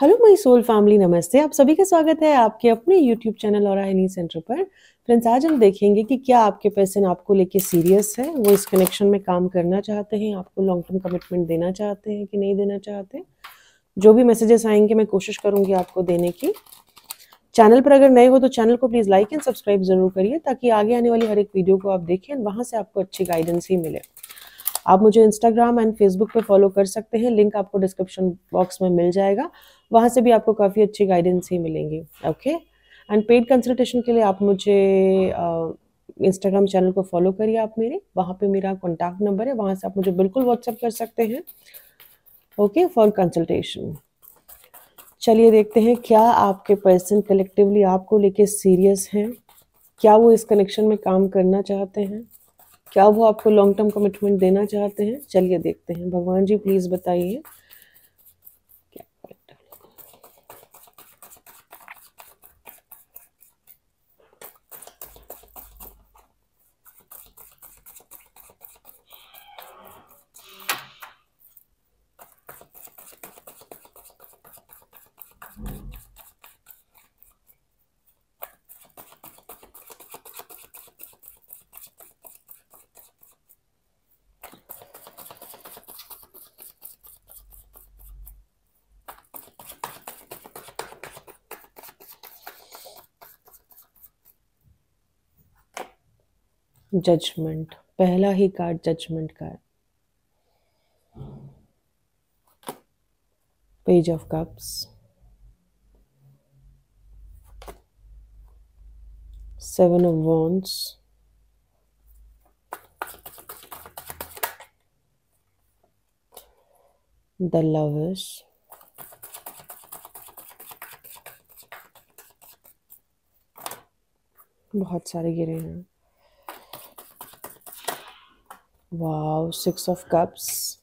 Hello मई soul family नमस्ते आप सभी का स्वागत है आपके अपने यूट्यूब चैनल और हनी सेंटर पर फ्रेंड्स आज हम देखेंगे कि क्या आपके पर्सन आपको लेके सीरियस है वो इस कनेक्शन में काम करना चाहते हैं आपको लॉन्ग टर्म कमिटमेंट देना चाहते हैं कि नहीं देना चाहते जो भी मैसेजेस आएंगे मैं कोशिश करूँगी आपको देने की चैनल पर अगर नए हो तो चैनल को प्लीज़ लाइक एंड सब्सक्राइब ज़रूर करिए ताकि आगे आने वाली हर एक वीडियो को आप देखें वहाँ से आपको अच्छी गाइडेंस ही मिले आप मुझे इंस्टाग्राम एंड फेसबुक पे फॉलो कर सकते हैं लिंक आपको डिस्क्रिप्शन बॉक्स में मिल जाएगा वहाँ से भी आपको काफ़ी अच्छी गाइडेंस ही मिलेंगी ओके एंड पेड कंसल्टेशन के लिए आप मुझे इंस्टाग्राम चैनल को फॉलो करिए आप मेरे वहाँ पे मेरा कॉन्टैक्ट नंबर है वहाँ से आप मुझे बिल्कुल व्हाट्सअप कर सकते हैं ओके फॉर कंसल्टेशन चलिए देखते हैं क्या आपके पर्सन कलेक्टिवली आपको लेके सीरियस हैं क्या वो इस कनेक्शन में काम करना चाहते हैं क्या वो आपको लॉन्ग टर्म कमिटमेंट देना चाहते हैं चलिए देखते हैं भगवान जी प्लीज़ बताइए जजमेंट पहला ही कार्ड जजमेंट का है page of cups seven of wands the lovers बहुत सारे गिरे हैं Wow, Six of Cups.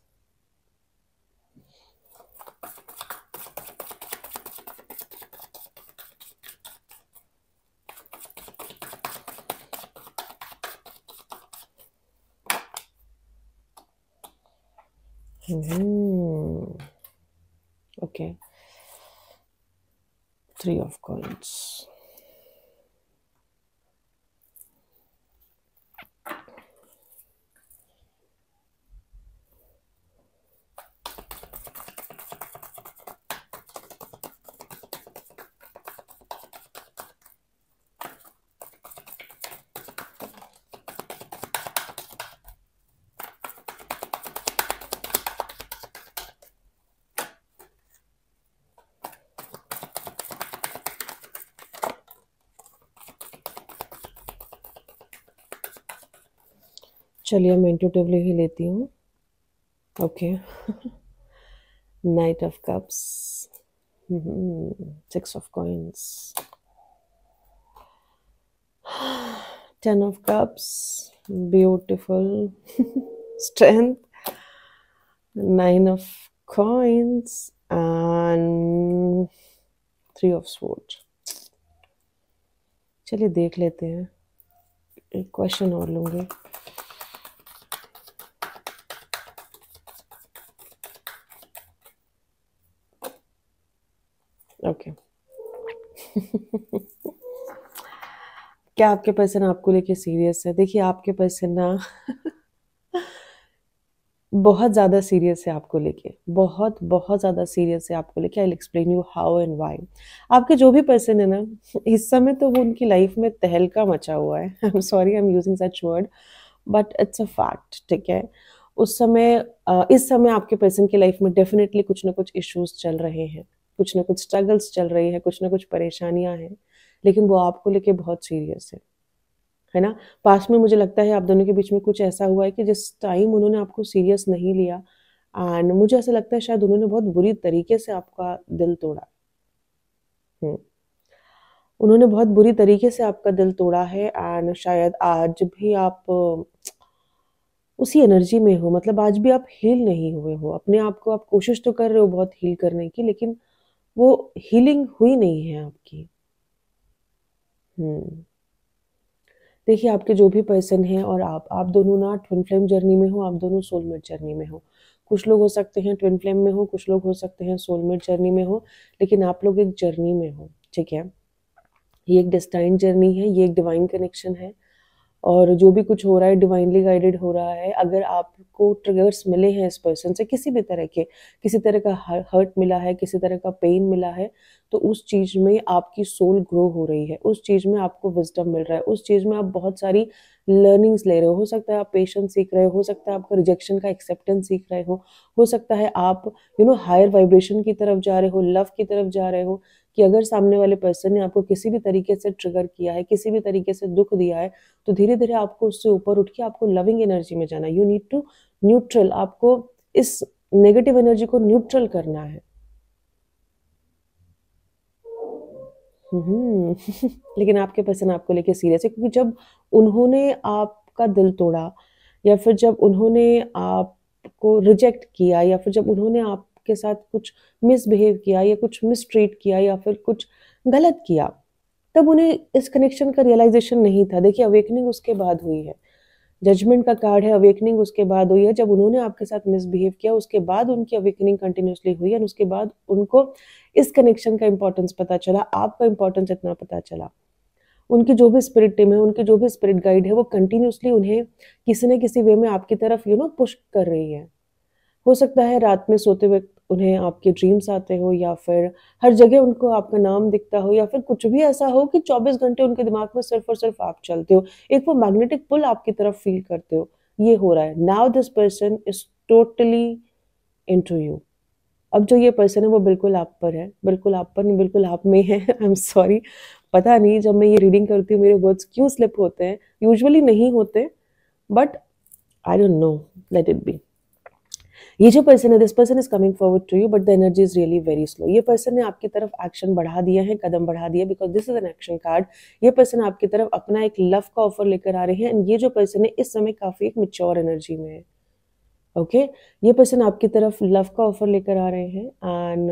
Mm. Okay. Three of coins. चलिए मैं इंटूटिवली ही लेती हूँ okay knight of cups six of coins ten of cups beautiful strength nine of coins and three of sport चलिए देख लेते हैं एक क्वेश्चन और लूँगी ओके क्या आपके पर्सन आपको लेके सीरियस है देखिए आपके पर्सन ना बहुत ज़्यादा सीरियस है आपको लेके बहुत बहुत ज़्यादा सीरियस है आपको लेके I explain you how and why आपके जो भी पर्सन है ना इस समय तो वो उनकी लाइफ में तहलका मचा हुआ है I am sorry I am using such word but it's a fact ठीक है उस समय इस समय आपके पर्सन की लाइफ में डेफिनेटली कुछ ना कुछ इश्यूज चल रहे हैं कुछ ना कुछ स्ट्रगल्स चल रही है कुछ ना कुछ परेशानियां हैं लेकिन वो आपको लेके बहुत सीरियस है है ना पास में मुझे लगता है आप दोनों के बीच में कुछ ऐसा हुआ है कि जिस टाइम उन्होंने आपको सीरियस नहीं लिया एंड मुझे ऐसा लगता है शायद उन्होंने बहुत बुरी तरीके से आपका दिल तोड़ा हम्म। उन्होंने बहुत बुरी तरीके से आपका दिल तोड़ा है एंड शायद आज भी आप उसी एनर्जी में हो मतलब आज भी आप हील नहीं हुए हो अपने आप को आप कोशिश तो कर रहे हो बहुत हील करने की लेकिन वो हीलिंग हुई नहीं है आपकी हम्म देखिए आपके जो भी पर्सन हैं और आप आप दोनों ना ट्विन फ्लेम जर्नी में हो आप दोनों सोलमेट जर्नी में हो कुछ लोग हो सकते हैं ट्विन फ्लेम में हो कुछ लोग हो सकते हैं सोलमेट जर्नी में हो लेकिन आप लोग एक जर्नी में हो ठीक है ये एक डिस्टाइन जर्नी है ये एक डिवाइन कनेक्शन है और जो भी कुछ हो रहा है डिवाइनली गाइडेड हो रहा है अगर आपको ट्रिगर्स मिले हैं इस पर्सन से किसी भी तरह के किसी तरह का हर्ट मिला है किसी तरह का पेन मिला है तो उस चीज़ में आपकी सोल ग्रो हो रही है उस चीज़ में आपको विजडम मिल रहा है उस चीज़ में आप बहुत सारी लर्निंग्स ले रहे हो हो सकता है आप पेशेंस सीख रहे हो सकता है आपका रिजेक्शन का एक्सेप्टेंस सीख रहे हो हो सकता है आप यू नो हायर वाइब्रेशन की तरफ जा रहे हो लव की तरफ जा रहे हो कि अगर सामने वाले पर्सन ने आपको किसी भी तरीके से ट्रिगर किया है किसी भी तरीके से दुख दिया है तो धीरे धीरे आपको उससे ऊपर उठ के आपको लविंग एनर्जी में जाना यू नीड टू न्यूट्रल आपको इस नेगेटिव एनर्जी को न्यूट्रल करना है हम्म, लेकिन आपके पर्सन आपको लेके सीरियस है क्योंकि जब उन्होंने आपका दिल तोड़ा या फिर जब उन्होंने आपको रिजेक्ट किया या फिर जब उन्होंने आप आपके साथ कुछ मिसबिहेव किया या कुछ मिसट्रीट किया या फिर कुछ गलत किया तब उन्हें इस कनेक्शन का रियलाइजेशन नहीं था देखिए अवेकनिंग उसके बाद हुई है जजमेंट का कार्ड है अवेकनिंग उसके बाद हुई है जब उन्होंने आपके साथ मिसबिहेव किया उसके बाद उनकी अवेकनिंग कंटिन्यूसली हुई एंड उसके बाद उनको इस कनेक्शन का इंपॉर्टेंस पता चला आपका इंपॉर्टेंस इतना पता चला उनकी जो भी स्पिरिट टीम है उनकी जो भी स्पिरिट गाइड है वो कंटिन्यूसली उन्हें किसी न किसी वे में आपकी तरफ यू नो पुश कर रही है हो सकता है रात में सोते वक्त उन्हें आपके ड्रीम्स आते हो या फिर हर जगह उनको आपका नाम दिखता हो या फिर कुछ भी ऐसा हो कि 24 घंटे उनके दिमाग में सिर्फ और सिर्फ आप चलते हो एक वो मैग्नेटिक पुल आपकी तरफ फील करते हो ये हो रहा है now this person is totally into you अब जो ये पर्सन है वो बिल्कुल आप पर है बिल्कुल आप पर नहीं बिल्कुल आप में है आई एम सॉरी पता नहीं जब मैं ये रीडिंग करती हूँ मेरे वर्ड्स क्यों स्लिप होते हैं यूजली नहीं होते but I don't know let it be ये जो पर्सन है this person is coming forward to you but the energy is really very slow ये पर्सन ने आपकी तरफ एक्शन बढ़ा दिया है कदम बढ़ा दिया because this is an action card ये पर्सन आपकी तरफ अपना एक लव का ऑफर लेकर आ रहे हैं एंड ये जो पर्सन है इस समय काफी एक मिच्योर एनर्जी में है ओके okay? ये पर्सन आपकी तरफ लव का ऑफर लेकर आ रहे हैं एंड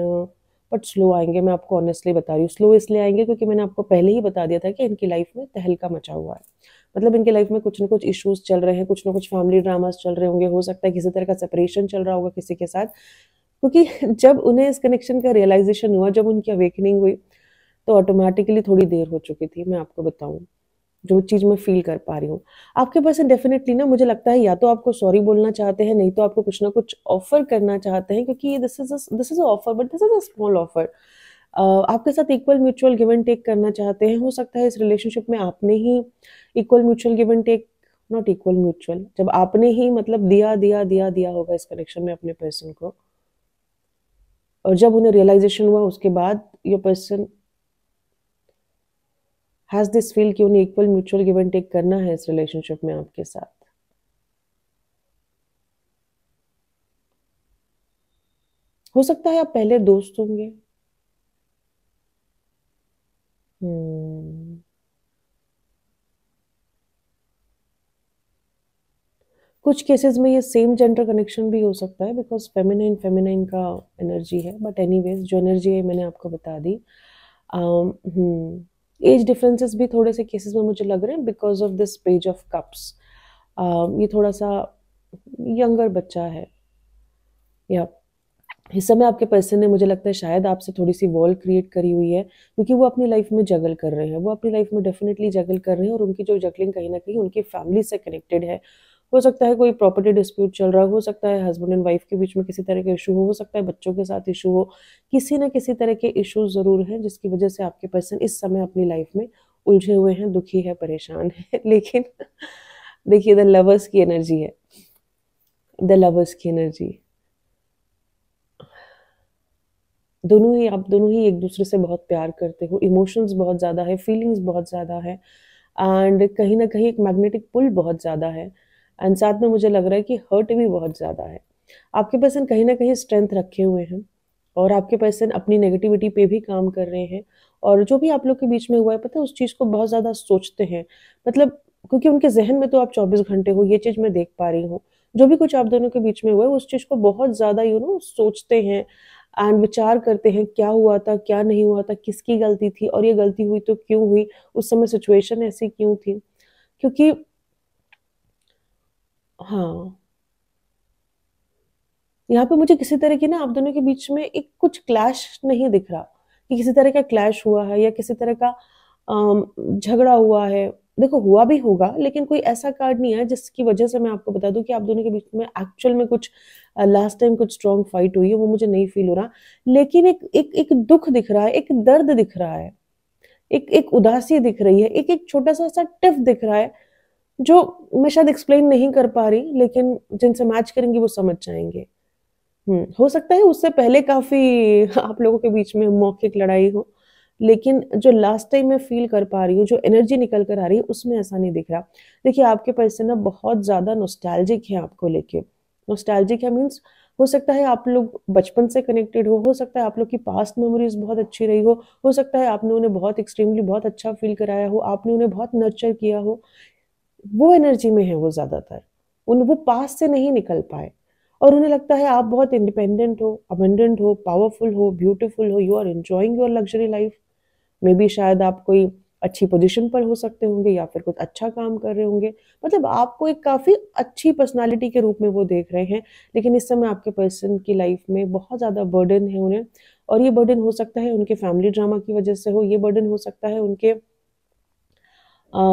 बट स्लो आएंगे मैं आपको ऑनेस्टली बता रही हूँ स्लो इसलिए आएंगे क्योंकि मैंने आपको पहले ही बता दिया था कि इनकी लाइफ में तहलका मचा हुआ है मतलब इनके लाइफ में कुछ ना कुछ इश्यूज चल रहे हैं कुछ ना कुछ फैमिली ड्रामास चल रहे होंगे हो सकता है किसी तरह का सेपरेशन चल रहा होगा किसी के साथ क्योंकि जब उन्हें इस कनेक्शन का रियलाइजेशन हुआ जब उनकी अवेकनिंग हुई तो ऑटोमेटिकली थोड़ी देर हो चुकी थी मैं आपको बताऊँ जो चीज़ मैं फील कर पा रही हूँ आपके पास डेफिनेटली ना मुझे लगता है या तो आपको सॉरी बोलना चाहते हैं नहीं तो आपको कुछ ना कुछ ऑफर करना चाहते हैं क्योंकि ये this is this is a offer but this is a small offer आपके साथ equal mutual give and take करना चाहते हैं हो सकता है इस रिलेशनशिप में आपने ही equal mutual give and take not equal mutual जब आपने ही मतलब दिया दिया दिया दिया होगा इस कनेक्शन में अपने पर्सन को और जब उन्हें रियलाइजेशन हुआ उसके बाद your person has this feel कि उन्हें equal mutual give and take करना है इस रिलेशनशिप में आपके साथ हो सकता है आप पहले दोस्त होंगे हम्म। कुछ केसेस में ये सेम जेंडर कनेक्शन भी हो सकता है बिकॉज फेमिनाइन फेमिनाइन का एनर्जी है बट एनीवेज जो एनर्जी है मैंने आपको बता दी एज um, डिफरेंसेस हम्म, भी थोड़े से केसेस में मुझे लग रहे हैं because of this page of cups ये थोड़ा सा यंगर बच्चा है या yeah. इस समय आपके पर्सन ने मुझे लगता है शायद आपसे थोड़ी सी वॉल क्रिएट करी हुई है क्योंकि वो अपनी लाइफ में जगल कर रहे हैं वो अपनी लाइफ में डेफिनेटली जगल कर रहे हैं और उनकी जो जगलिंग कहीं ना कहीं उनकी फैमिली से कनेक्टेड है हो सकता है कोई प्रॉपर्टी डिस्प्यूट चल रहा हो सकता है हस्बैंड एंड वाइफ के बीच में किसी तरह का इशू हो हो सकता है बच्चों के साथ इशू हो किसी न किसी तरह के इशू ज़रूर हैं जिसकी वजह से आपके पर्सन इस समय अपनी लाइफ में उलझे हुए हैं दुखी है परेशान है लेकिन देखिए द लवर्स की एनर्जी है द लवर्स की एनर्जी दोनों ही आप दोनों ही एक दूसरे से बहुत प्यार करते हो इमोशंस बहुत ज़्यादा है फीलिंग्स बहुत ज़्यादा है एंड कहीं ना कहीं एक मैग्नेटिक पुल बहुत ज़्यादा है एंड साथ में मुझे लग रहा है कि हर्ट भी बहुत ज़्यादा है आपके पर्सन कहीं ना कहीं स्ट्रेंथ रखे हुए हैं और आपके पर्सन अपनी नेगेटिविटी पे भी काम कर रहे हैं और जो भी आप लोग के बीच में हुआ है पता है उस चीज़ को बहुत ज़्यादा सोचते हैं मतलब क्योंकि उनके जहन में तो आप 24 घंटे हो ये चीज़ मैं देख पा रही हूँ जो भी कुछ आप दोनों के बीच में हुआ है उस चीज़ को बहुत ज़्यादा यू नो सोचते हैं एंड विचार करते हैं क्या हुआ था क्या नहीं हुआ था किसकी गलती थी और ये गलती हुई तो क्यों हुई उस समय सिचुएशन ऐसी क्यों थी क्योंकि हाँ यहाँ पे मुझे किसी तरह की ना आप दोनों के बीच में एक कुछ क्लैश नहीं दिख रहा कि किसी तरह का क्लैश हुआ है या किसी तरह का झगड़ा हुआ है देखो हुआ भी होगा लेकिन कोई ऐसा कार्ड नहीं है जिसकी वजह से मैं आपको बता दूं कि आप दोनों के बीच में एक्चुअल में कुछ लास्ट टाइम कुछ स्ट्रॉन्ग फाइट हुई है वो मुझे नहीं फील हो रहा लेकिन एक एक एक दुख दिख रहा है एक दर्द दिख रहा है एक एक उदासी दिख रही है एक एक छोटा सा सा टिफ दिख रहा है जो मैं शायद एक्सप्लेन नहीं कर पा रही लेकिन जिनसे मैच करेंगी वो समझ जाएंगे हम्म हो सकता है उससे पहले काफी आप लोगों के बीच में मौखिक लड़ाई हो लेकिन जो लास्ट टाइम मैं फील कर पा रही हूँ जो एनर्जी निकल कर आ रही है उसमें ऐसा नहीं दिख रहा देखिए आपके पर्सन ना बहुत ज़्यादा नोस्टैल्जिक है आपको लेके नोस्टैल्जिक है मीन्स हो सकता है आप लोग बचपन से कनेक्टेड हो हो सकता है आप लोग की पास्ट मेमोरीज बहुत अच्छी रही हो हो सकता है आपने उन्हें बहुत एक्सट्रीमली बहुत अच्छा फील कराया हो आपने उन्हें बहुत नर्चर किया हो वो एनर्जी में है वो ज़्यादातर उन वो पास से नहीं निकल पाए और उन्हें लगता है आप बहुत इंडिपेंडेंट हो अबेंडेंट हो पावरफुल हो ब्यूटीफुल हो you are enjoying your luxury life maybe शायद आप कोई अच्छी पोजीशन पर हो सकते होंगे या फिर कुछ अच्छा काम कर रहे होंगे मतलब आपको एक काफ़ी अच्छी पर्सनालिटी के रूप में वो देख रहे हैं लेकिन इस समय आपके पर्सन की लाइफ में बहुत ज़्यादा बर्डन है उन्हें और ये बर्डन हो सकता है उनके फैमिली ड्रामा की वजह से हो ये बर्डन हो सकता है उनके आ,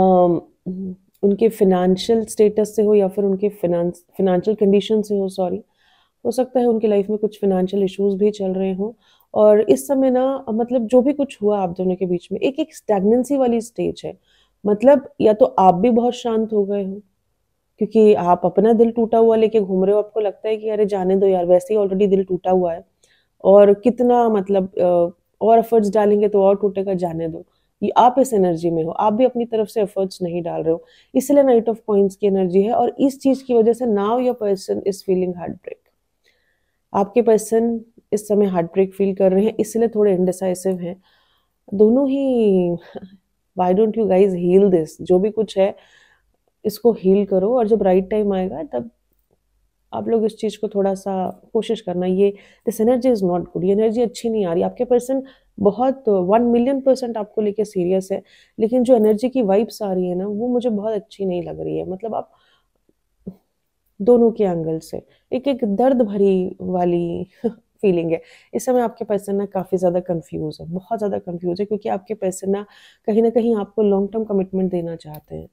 उनके फिनेंशियल स्टेटस से हो या फिर उनके फिनेंस फिनेंशियल कंडीशन से हो सॉरी हो सकता है उनकी लाइफ में कुछ फिनेंशियल इश्यूज भी चल रहे हों और इस समय ना मतलब जो भी कुछ हुआ आप दोनों के बीच में एक एक स्टैगनेंसी वाली स्टेज है मतलब या तो आप भी बहुत शांत हो गए हो क्योंकि आप अपना दिल टूटा हुआ लेके घूम रहे हो आपको लगता है कि अरे जाने दो यार वैसे ही ऑलरेडी दिल टूटा हुआ है और कितना मतलब और एफर्ट्स डालेंगे तो और टूटेगा जाने दो ये आप इस एनर्जी में हो आप भी अपनी तरफ से एफर्ट्स नहीं डाल रहे हो इसलिए नाइट ऑफ पॉइंट्स की एनर्जी है और इस चीज की वजह से now your person is feeling heartbreak आपके पर्सन इस समय हार्ट ब्रेक फील कर रहे हैं इसलिए थोड़े इनडिसाइसिव हैं दोनों ही why don't you guys heal this जो भी कुछ है इसको हील करो और जब राइट टाइम आएगा तब आप लोग इस चीज़ को थोड़ा सा कोशिश करना ये this energy is not good ये एनर्जी अच्छी नहीं आ रही आपके पर्सन बहुत वन मिलियन परसेंट आपको लेके सीरियस है लेकिन जो एनर्जी की वाइब्स आ रही है ना वो मुझे बहुत अच्छी नहीं लग रही है मतलब आप दोनों के एंगल से एक एक दर्द भरी वाली फीलिंग है इस समय आपके पर्सन ना काफ़ी ज़्यादा कंफ्यूज है बहुत ज़्यादा कंफ्यूज है क्योंकि आपके पर्सन ना कहीं ना कहीं आपको लॉन्ग टर्म कमिटमेंट देना चाहते हैं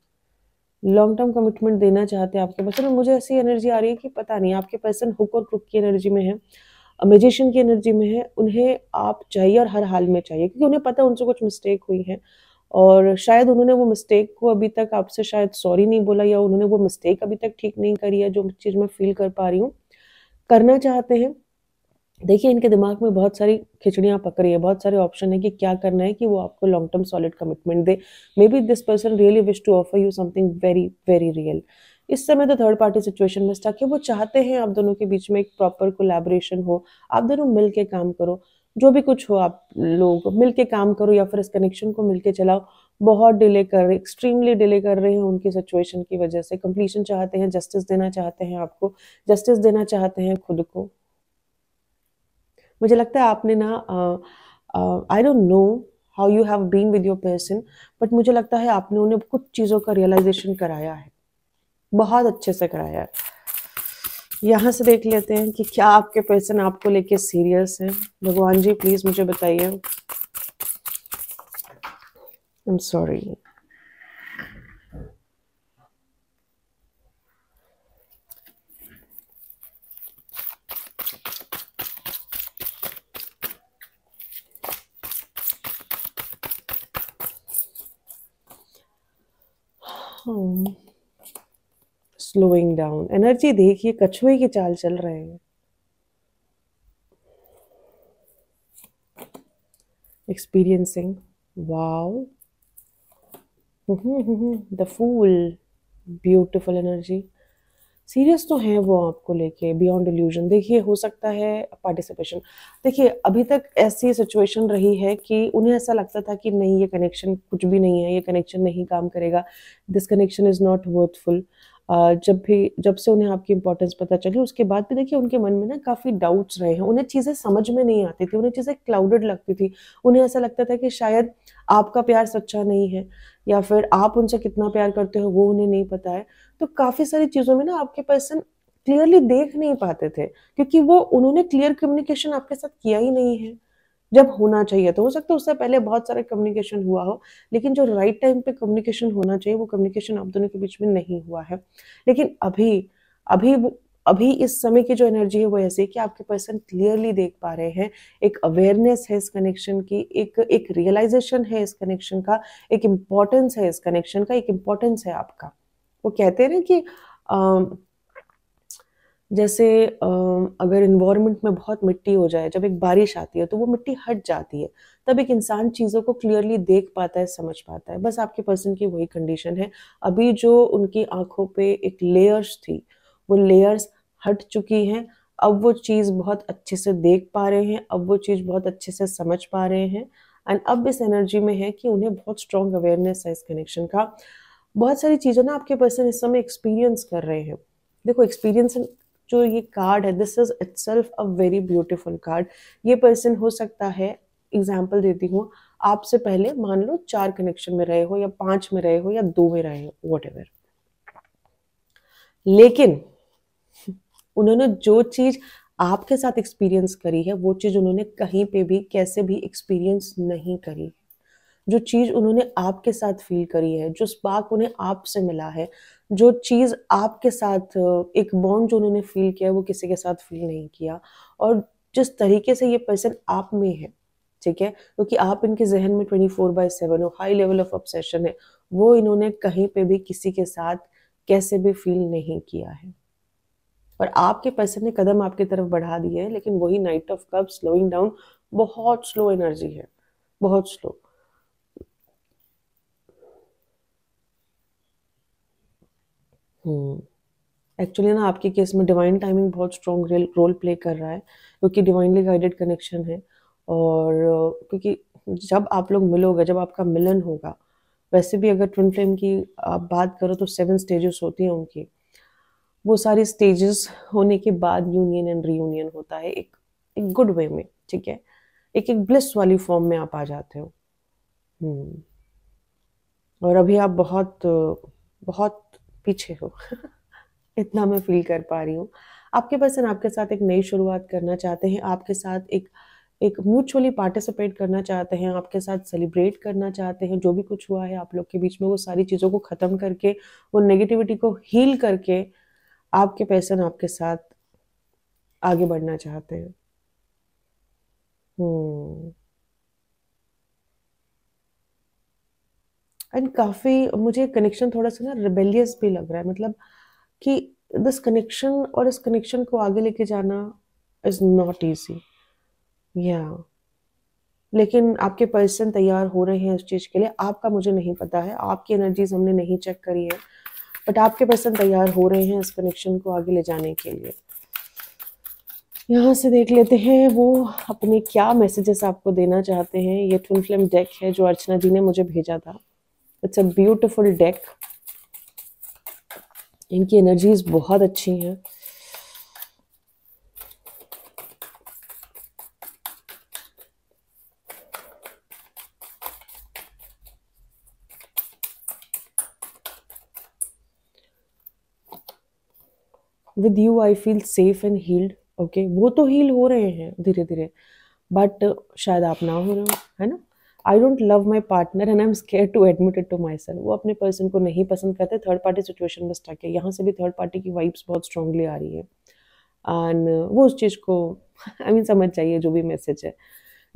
लॉन्ग टर्म कमिटमेंट देना चाहते हैं आपके पर्सन मुझे ऐसी एनर्जी आ रही है कि पता नहीं आपके पर्सन हुक और क्रुक की एनर्जी में है मेजिशियन की एनर्जी में है उन्हें आप चाहिए और हर हाल में चाहिए क्योंकि उन्हें पता है उनसे कुछ मिस्टेक हुई है और शायद उन्होंने वो मिस्टेक को अभी तक आपसे शायद सॉरी नहीं बोला या उन्होंने वो मिस्टेक अभी तक ठीक नहीं करी है जो चीज़ मैं फील कर पा रही हूँ करना चाहते हैं देखिए इनके दिमाग में बहुत सारी खिचड़ियाँ पक रही है बहुत सारे ऑप्शन है कि क्या करना है कि वो आपको लॉन्ग टर्म सॉलिड कमिटमेंट दे maybe this person really wish to offer you something very very real इस समय तो थर्ड पार्टी सिचुएशन में स्टक है वो चाहते हैं आप दोनों के बीच में एक प्रॉपर कोलेबोरेशन हो आप दोनों मिल काम करो जो भी कुछ हो आप लोग मिल काम करो या फिर इस कनेक्शन को मिल चलाओ बहुत डिले कर रहे एक्सट्रीमली डिले कर रहे हैं उनकी सिचुएशन की वजह से कंप्लीशन चाहते हैं जस्टिस देना चाहते हैं आपको जस्टिस देना चाहते हैं खुद को मुझे लगता है आपने ना I don't know how you have been with your person but मुझे लगता है आपने उन्हें कुछ चीज़ों का रियलाइजेशन कराया है बहुत अच्छे से कराया है यहाँ से देख लेते हैं कि क्या आपके पर्सन आपको लेके सीरियस हैं भगवान जी प्लीज़ मुझे बताइए I am sorry calm, slowing down. Energy देखिए कछुए की चाल चल रहे हैं experiencing wow the fool beautiful energy serious तो हैं वो आपको लेके बियॉन्ड इल्यूजन देखिए हो सकता है पार्टिसिपेशन देखिए अभी तक ऐसी सिचुएशन रही है कि उन्हें ऐसा लगता था कि नहीं ये कनेक्शन कुछ भी नहीं है ये कनेक्शन नहीं काम करेगा this connection is not worthful जब भी जब से उन्हें आपकी इम्पोर्टेंस पता चली उसके बाद भी देखिए उनके मन में ना काफ़ी डाउट्स रहे हैं उन्हें चीज़ें समझ में नहीं आती थी उन्हें चीज़ें क्लाउडेड लगती थी उन्हें ऐसा लगता था कि शायद आपका प्यार सच्चा नहीं है या फिर आप उनसे कितना प्यार करते हो वो उन्हें नहीं पता है तो काफ़ी सारी चीज़ों में ना आपके पर्सन क्लियरली देख नहीं पाते थे क्योंकि वो उन्होंने क्लियर कम्युनिकेशन आपके साथ किया ही नहीं है जब होना चाहिए तो हो सकता है उससे पहले बहुत सारा कम्युनिकेशन हुआ हो लेकिन जो राइट right टाइम पे कम्युनिकेशन होना चाहिए वो कम्युनिकेशन आप दोनों के बीच में नहीं हुआ है लेकिन अभी अभी अभी इस समय की जो एनर्जी है वो ऐसी है कि आपके पर्सन क्लियरली देख पा रहे हैं एक अवेयरनेस है इस कनेक्शन की एक एक रियलाइजेशन है इस कनेक्शन का एक इम्पोर्टेंस है इस कनेक्शन का एक इम्पोर्टेंस है आपका वो कहते हैं ना कि जैसे अगर इन्वायरमेंट में बहुत मिट्टी हो जाए जब एक बारिश आती है तो वो मिट्टी हट जाती है तब एक इंसान चीज़ों को क्लियरली देख पाता है समझ पाता है बस आपके पर्सन की वही कंडीशन है अभी जो उनकी आंखों पे एक लेयर्स थी वो लेयर्स हट चुकी हैं अब वो चीज़ बहुत अच्छे से देख पा रहे हैं अब वो चीज़ बहुत अच्छे से समझ पा रहे हैं एंड अब इस एनर्जी में है कि उन्हें बहुत स्ट्रॉन्ग अवेयरनेस है इस कनेक्शन का बहुत सारी चीज़ें ना आपके पर्सन इस समय एक्सपीरियंस कर रहे हैं देखो एक्सपीरियंस जो ये कार्ड है this is self a very beautiful card ये पर्सन हो सकता है एग्जाम्पल देती हूँ आपसे पहले मान लो चार कनेक्शन में रहे हो या पांच में रहे हो या दो में रहे हो वट लेकिन उन्होंने जो चीज आपके साथ एक्सपीरियंस करी है वो चीज उन्होंने कहीं पे भी कैसे भी एक्सपीरियंस नहीं करी जो चीज उन्होंने आपके साथ फील करी है जो स्पार्क उन्हें आपसे मिला है जो चीज़ आपके साथ एक बॉन्ड जो उन्होंने फील किया वो किसी के साथ फील नहीं किया और जिस तरीके से ये पर्सन आप में है ठीक है क्योंकि तो आप इनके जहन में ट्वेंटी फोर बाई सेवन हो हाई लेवल ऑफ ऑब्सेशन है वो इन्होंने कहीं पे भी किसी के साथ कैसे भी फील नहीं किया है और आपके पर्सन ने कदम आपकी तरफ बढ़ा दिए हैं लेकिन वही knight of cup slowing down बहुत स्लो एनर्जी है बहुत स्लो एक्चुअली हम्म। ना आपके केस में डिवाइन टाइमिंग बहुत स्ट्रॉन्ग रोल प्ले कर रहा है क्योंकि डिवाइनली गाइडेड कनेक्शन है और क्योंकि जब आप लोग मिलोगे जब आपका मिलन होगा वैसे भी अगर ट्विन फ्लेम की आप बात करो तो सेवन स्टेजेस होती हैं उनकी वो सारी स्टेजेस होने के बाद यूनियन एंड रीयूनियन होता है एक एक गुड वे में ठीक है एक एक ब्लिस वाली फॉर्म में आप आ जाते हो हम्म। और अभी आप बहुत बहुत पीछे हो इतना मैं फील कर पा रही हूँ आपके पर्सन आपके साथ एक नई शुरुआत करना चाहते हैं आपके साथ एक एक म्यूचुअली पार्टिसिपेट करना चाहते हैं आपके साथ सेलिब्रेट करना चाहते हैं जो भी कुछ हुआ है आप लोग के बीच में वो सारी चीज़ों को ख़त्म करके वो नेगेटिविटी को हील करके आपके पर्सन आपके साथ आगे बढ़ना चाहते हैं हम्म एंड काफ़ी मुझे कनेक्शन थोड़ा सा ना रिबेलियस भी लग रहा है मतलब कि दिस कनेक्शन और इस कनेक्शन को आगे लेके जाना इज़ नॉट ईजी या लेकिन आपके पर्सन तैयार हो रहे हैं उस चीज़ के लिए आपका मुझे नहीं पता है आपकी एनर्जीज हमने नहीं चेक करी है बट आपके पर्सन तैयार हो रहे हैं इस कनेक्शन को आगे ले जाने के लिए यहाँ से देख लेते हैं वो अपने क्या मैसेजेस आपको देना चाहते हैं ये ट्विन फिल्म डेक है जो अर्चना जी ने मुझे भेजा था इट्स अ ब्यूटिफुल डेक इनकी एनर्जीज बहुत अच्छी हैं with you I feel safe and healed okay वो तो हील हो रहे हैं धीरे धीरे बट शायद आप ना हो रहे हो है ना I don't love my partner and I am scared to admit it to myself वो अपने पर्सन को नहीं पसंद करते थर्ड पार्टी सिचुएशन में स्टक है यहाँ से भी थर्ड पार्टी की वाइब्स बहुत स्ट्रांगली आ रही है एंड वो उस चीज़ को आई I मीन mean, समझ जाइए जो भी मैसेज है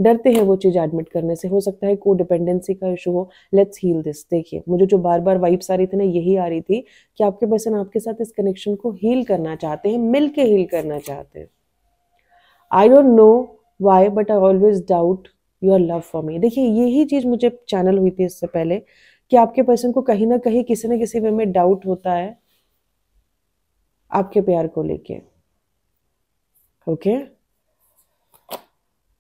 डरते हैं वो चीज़ एडमिट करने से हो सकता है को डिपेंडेंसी का इशू हो लेट्स हील दिस देखिए मुझे जो बार बार वाइब्स आ रही थी ना यही आ रही थी कि आपके पर्सन आपके साथ इस कनेक्शन को हील करना चाहते हैं मिल के हील करना चाहते हैं I don't know why but I always doubt your love for me देखिए यही चीज़ मुझे चैनल हुई थी इससे पहले कि आपके पर्सन को कहीं ना कहीं किसी न किसी वे में डाउट होता है आपके प्यार को लेके okay okay?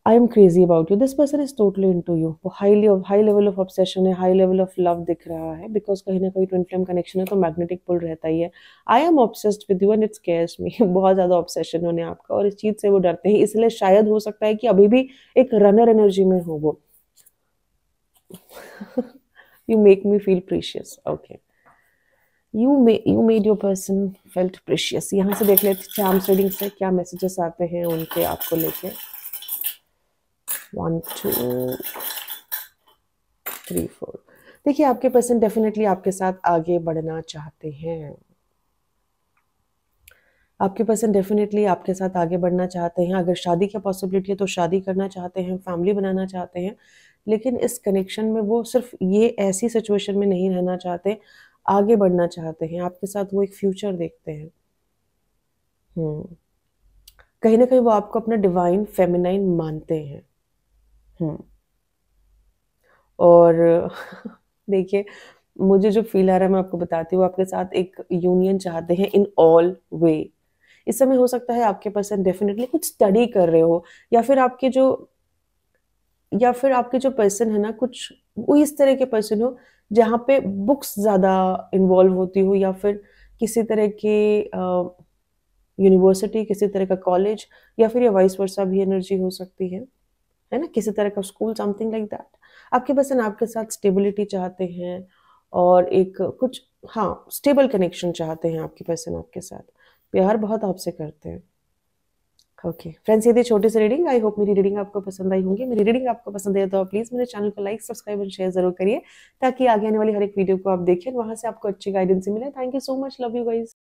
I am crazy about you this person is totally into you वो highly high level of obsession है हाई लेवल ऑफ लव दिख रहा है बिकॉज कहीं ना कहीं ट्विन फ्लेम कनेक्शन है तो मैग्नेटिक पुल रहता ही है I am obsessed with you and it's cares me बहुत ज़्यादा ऑब्सेशन होने आपका और इस चीज़ से वो डरते हैं इसलिए शायद हो सकता है कि अभी भी एक रनर एनर्जी में हो वो you make me feel precious okay you may you made your person felt precious यहाँ से देख लेते हैं चार्म रीडिंग से क्या मैसेजेस आते हैं उनके आपको लेके वन टू थ्री फोर देखिए आपके पर्सन डेफिनेटली आपके साथ आगे बढ़ना चाहते हैं आपके पर्सन डेफिनेटली आपके साथ आगे बढ़ना चाहते हैं अगर शादी की पॉसिबिलिटी है तो शादी करना चाहते हैं फैमिली बनाना चाहते हैं लेकिन इस कनेक्शन में वो सिर्फ ये ऐसी सिचुएशन में नहीं रहना चाहते आगे बढ़ना चाहते हैं आपके साथ वो एक फ्यूचर देखते हैं हम्म। कहीं ना कहीं वो आपको अपना डिवाइन फेमिनाइन मानते हैं हम्म। और देखिए मुझे जो फील आ रहा है मैं आपको बताती हूँ आपके साथ एक यूनियन चाहते हैं इन ऑल वे इस समय हो सकता है आपके पर्सन डेफिनेटली कुछ स्टडी कर रहे हो या फिर आपके जो या फिर आपके जो पर्सन है ना कुछ वो इस तरह के पर्सन हो जहाँ पे बुक्स ज़्यादा इन्वॉल्व होती हो या फिर किसी तरह के यूनिवर्सिटी किसी तरह का कॉलेज या फिर ये वाइस वर्षा भी एनर्जी हो सकती है है ना किसी तरह का स्कूल समथिंग लाइक दैट आपके पर्सन आपके साथ स्टेबिलिटी चाहते हैं और एक कुछ हाँ स्टेबल कनेक्शन चाहते हैं आपके पर्सन आपके साथ प्यार बहुत आपसे करते हैं ओके फ्रेंड्स ये थी छोटी सी रीडिंग आई होप मेरी रीडिंग आपको पसंद आई होंगी मेरी रीडिंग आपको पसंद आए तो आप प्लीज़ मेरे चैनल को लाइक सब्सक्राइब और शेयर जरूर करिए ताकि आगे आने वाली हर एक वीडियो को आप देखें वहाँ से आपको अच्छी गाइडेंस मिले thank you so much love you guys